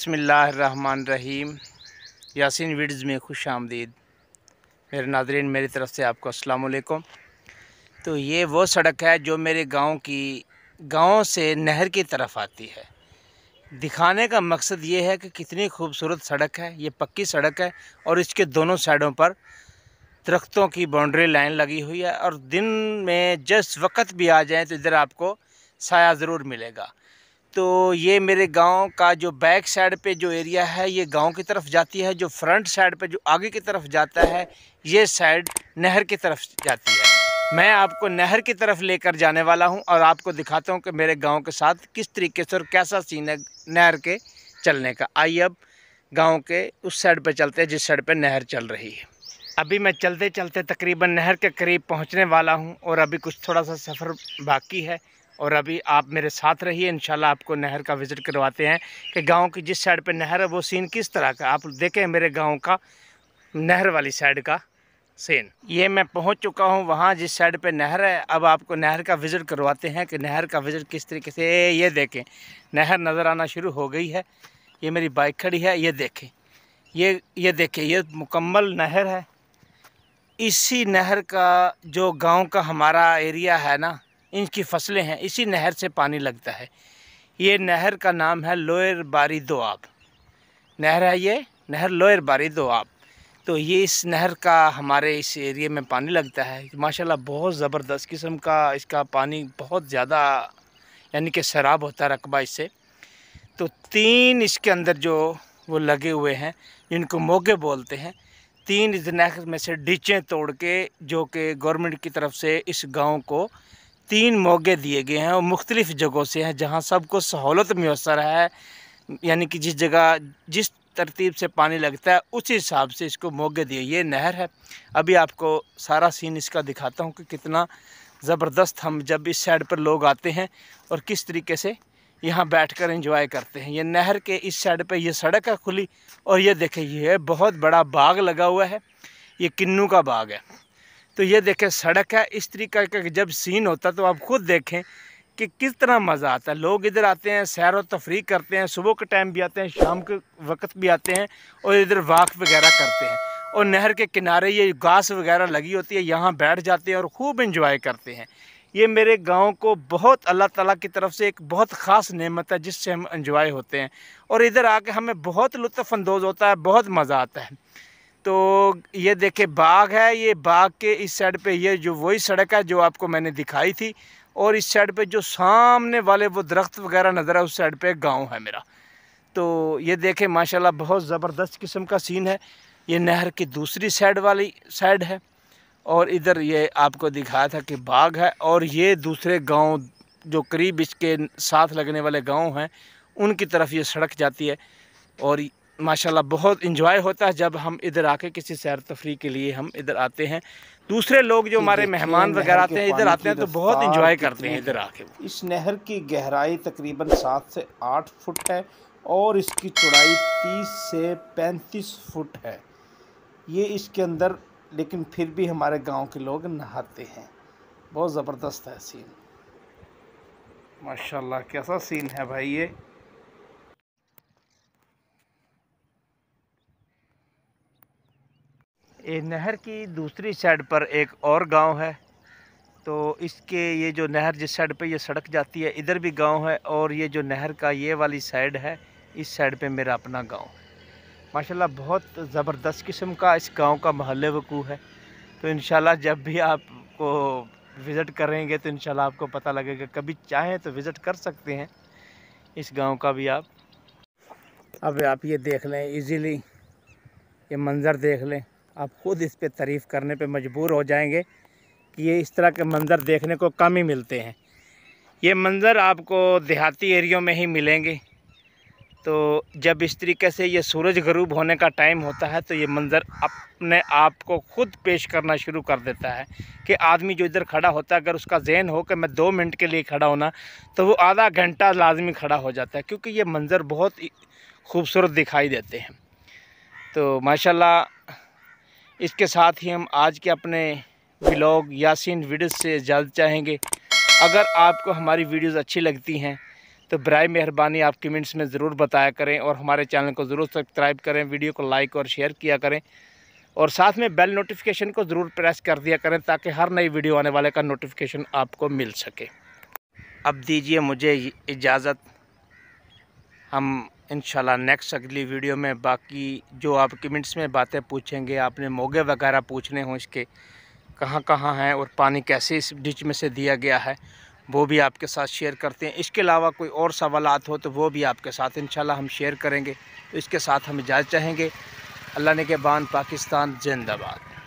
بسم اللہ الرحمن الرحیم یاسین ویڈز میں خوش آمدید میرے ناظرین میری طرف سے آپ کو السلام علیکم تو یہ وہ سڑک ہے جو میرے گاؤں کی گاؤں سے نہر کی طرف آتی ہے دکھانے کا مقصد یہ ہے کہ کتنی خوبصورت سڑک ہے یہ پکی سڑک ہے اور اس کے دونوں سائڈوں پر درختوں کی باؤنڈری لائن لگی ہوئی ہے اور دن میں جس وقت بھی آ جائیں تو ادھر آپ کو سایہ ضرور ملے گا تو یہ میرے گاؤں کا جو بیک سائڈ پہ جو ایریا ہے یہ گاؤں کی طرف جاتی ہے جو فرنٹ سائڈ پہ جو آگے کی طرف جاتا ہے یہ سائڈ نہر کی طرف جاتی ہے میں آپ کو نہر کی طرف لے کر جانے والا ہوں اور آپ کو دکھاتا ہوں کہ میرے گاؤں کے ساتھ کس طریقے سے اور کیسا سین ہے نہر کے چلنے کا آئیے اب گاؤں کے اس سائڈ پہ چلتے ہیں جس سائڈ پہ نہر چل رہی ہے ابھی میں چلتے چلتے تقریباً نہر کے قریب پہنچنے والا ہوں اور ابھی کچھ تھوڑا سا سفر باقی ہے اور ابھی آپ میرے ساتھ رہیے انشاءاللہ آپ کو نہر کا وزٹ کرواتے ہیں کہ گاؤں کی جس سائڈ پہ نہر ہے وہ سین کس طرح کا آپ دیکھیں میرے گاؤں کا نہر والی سائڈ کا سین یہ میں پہنچ چکا ہوں وہاں جس سائڈ پہ نہر ہے اب آپ کو نہر کا وزٹ کرواتے ہیں کہ نہر کا وزٹ کس طریقے سے یہ دیکھیں نہر نظر آنا شروع ہو گئی ہے یہ میری بائک کھڑی ہے یہ دیکھیں یہ یہ دیکھیں یہ مکمل نہر ہے اسی نہر کا جو گاؤں کا ہمارا ایریا ہے نا ان کی فصلیں ہیں اسی نہر سے پانی لگتا ہے یہ نہر کا نام ہے لوئر باری دو آب نہر ہے یہ نہر لوئر باری دو آب تو یہ اس نہر کا ہمارے اس ایریے میں پانی لگتا ہے ماشاءاللہ بہت زبردست قسم کا اس کا پانی بہت زیادہ یعنی کہ سراب ہوتا ہے رقبہ اس سے تو تین اس کے اندر جو وہ لگے ہوئے ہیں جن کو موگے بولتے ہیں تین اس میں سے ڈیچیں توڑ کے جو کہ گورنمنٹ کی طرف سے اس گاؤں کو تین موقعے دیے گئے ہیں اور مختلف جگہوں سے ہیں جہاں سب کو سہولت میسر ہے یعنی کہ جس جگہ جس ترتیب سے پانی لگتا ہے اسی حساب سے اس کو موقع دیے یہ نہر ہے ابھی آپ کو سارا سین اس کا دکھاتا ہوں کہ کتنا زبردست ہم جب اس سائڈ پر لوگ آتے ہیں اور کس طریقے سے یہاں بیٹھ کر انجوائے کرتے ہیں یہ نہر کے اس سائڈ پہ یہ سڑک ہے کھلی اور یہ دیکھیں یہ بہت بڑا باغ لگا ہوا ہے یہ کنو کا باغ ہے تو یہ دیکھیں سڑک ہے اس طریقہ کا جب سین ہوتا تو آپ خود دیکھیں کہ کس طرح مزہ آتا ہے لوگ ادھر آتے ہیں سیر و تفریح کرتے ہیں صبح کے ٹائم بھی آتے ہیں شام کے وقت بھی آتے ہیں اور ادھر واک وغیرہ کرتے ہیں اور نہر کے کنارے یہ گھاس وغیرہ لگی ہوتی ہے یہاں بیٹھ جاتے ہیں اور خوب انجوائے کرتے ہیں یہ میرے گاؤں کو بہت اللہ تعالیٰ کی طرف سے ایک بہت خاص نعمت ہے جس سے ہم انجوائے ہوتے ہیں اور ادھر آ کے ہمیں بہت لطف اندوز ہوتا ہے بہت مزہ آتا ہے تو یہ دیکھیں باغ ہے یہ باغ کے اس سائڈ پہ یہ جو وہی سڑک ہے جو آپ کو میں نے دکھائی تھی اور اس سائڈ پہ جو سامنے والے وہ درخت وغیرہ نظر ہے اس سائڈ پہ گاؤں ہے میرا تو یہ دیکھیں ماشاءاللہ بہت زبردست قسم کا سین ہے یہ نہر کی دوسری سائڈ والی سائڈ ہے اور ادھر یہ آپ کو دکھایا تھا کہ باغ ہے اور یہ دوسرے گاؤں جو قریب اس کے ساتھ لگنے والے گاؤں ہیں ان کی طرف یہ سڑک جاتی ہے اور ماشاءاللہ بہت انجوائے ہوتا ہے جب ہم ادھر آ کے کسی سیر تفریح کے لیے ہم ادھر آتے ہیں دوسرے لوگ جو ہمارے مہمان وغیرہ آتے ہیں ادھر آتے ہیں تو بہت انجوائے کرتے ہیں ادھر آ کے اس نہر کی گہرائی تقریباً سات سے آٹھ فٹ ہے اور اس کی چڑائی تیس سے پینتیس فٹ ہے یہ اس کے اندر لیکن پھر بھی ہمارے گاؤں کے لوگ نہاتے ہیں بہت زبردست ہے سین ماشاءاللہ کیسا سین ہے بھائی یہ نہر کی دوسری سائڈ پر ایک اور گاؤں ہے تو اس کے یہ جو نہر جس سائڈ پہ یہ سڑک جاتی ہے ادھر بھی گاؤں ہے اور یہ جو نہر کا یہ والی سائڈ ہے اس سائڈ پہ میرا اپنا گاؤں ہے ماشاءاللہ بہت زبردست قسم کا اس گاؤں کا محل وقوع ہے تو انشاءاللہ جب بھی آپ کو وزٹ کریں گے تو انشاءاللہ آپ کو پتہ لگے گا کبھی چاہیں تو وزٹ کر سکتے ہیں اس گاؤں کا بھی آپ اب آپ یہ دیکھ لیں ایزیلی یہ منظر دیکھ لیں آپ خود اس پہ تعریف کرنے پہ مجبور ہو جائیں گے کہ یہ اس طرح کے منظر دیکھنے کو کم ہی ملتے ہیں یہ منظر آپ کو دیہاتی ایریوں میں ہی ملیں گے تو جب اس طریقے سے یہ سورج غروب ہونے کا ٹائم ہوتا ہے تو یہ منظر اپنے آپ کو خود پیش کرنا شروع کر دیتا ہے کہ آدمی جو ادھر کھڑا ہوتا ہے اگر اس کا ذہن ہو کہ میں دو منٹ کے لیے کھڑا ہونا تو وہ آدھا گھنٹہ لازمی کھڑا ہو جاتا ہے کیونکہ یہ منظر بہت خوبصورت دکھائی دیتے ہیں تو ماشاءاللہ اس کے ساتھ ہی ہم آج کے اپنے بلاگ یاسین ویڈیوز سے اجازت چاہیں گے اگر آپ کو ہماری ویڈیوز اچھی لگتی ہیں تو برائے مہربانی آپ کمنٹس میں ضرور بتایا کریں اور ہمارے چینل کو ضرور سبسکرائب کریں ویڈیو کو لائک اور شیئر کیا کریں اور ساتھ میں بیل نوٹیفکیشن کو ضرور پریس کر دیا کریں تاکہ ہر نئی ویڈیو آنے والے کا نوٹیفکیشن آپ کو مل سکے اب دیجئے مجھے اجازت ہم انشاءاللہ نیکس نیکسٹ اگلی ویڈیو میں باقی جو آپ کمنٹس میں باتیں پوچھیں گے آپ نے موگے وغیرہ پوچھنے ہوں اس کے کہاں کہاں ہیں اور پانی کیسے اس ڈچ میں سے دیا گیا ہے وہ بھی آپ کے ساتھ شیئر کرتے ہیں اس کے علاوہ کوئی اور سوالات ہو تو وہ بھی آپ کے ساتھ انشاءاللہ ہم شیئر کریں گے تو اس کے ساتھ ہم اجازت چاہیں گے اللہ نے کے بان پاکستان زندہ باد